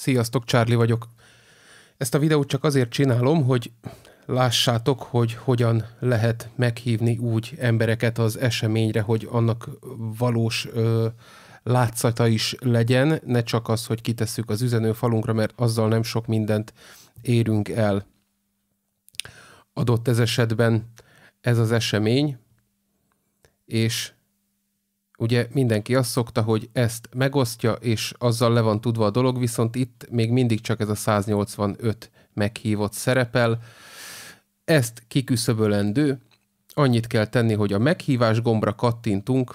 Sziasztok, Charlie vagyok. Ezt a videót csak azért csinálom, hogy lássátok, hogy hogyan lehet meghívni úgy embereket az eseményre, hogy annak valós ö, látszata is legyen, ne csak az, hogy kitesszük az üzenőfalunkra, mert azzal nem sok mindent érünk el. Adott ez esetben ez az esemény, és ugye mindenki azt szokta, hogy ezt megosztja, és azzal le van tudva a dolog, viszont itt még mindig csak ez a 185 meghívott szerepel. Ezt kiküszöbölendő, annyit kell tenni, hogy a meghívás gombra kattintunk,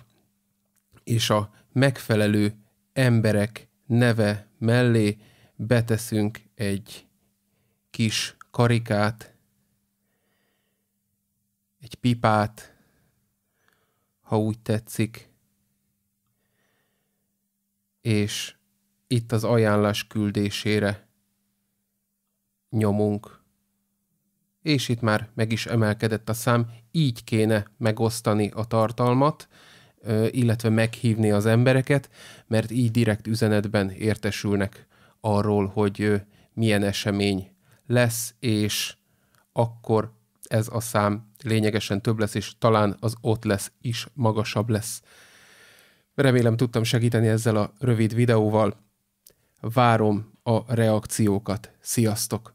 és a megfelelő emberek neve mellé beteszünk egy kis karikát, egy pipát, ha úgy tetszik, és itt az ajánlás küldésére nyomunk. És itt már meg is emelkedett a szám, így kéne megosztani a tartalmat, illetve meghívni az embereket, mert így direkt üzenetben értesülnek arról, hogy milyen esemény lesz, és akkor ez a szám lényegesen több lesz, és talán az ott lesz is magasabb lesz. Remélem tudtam segíteni ezzel a rövid videóval. Várom a reakciókat. Sziasztok!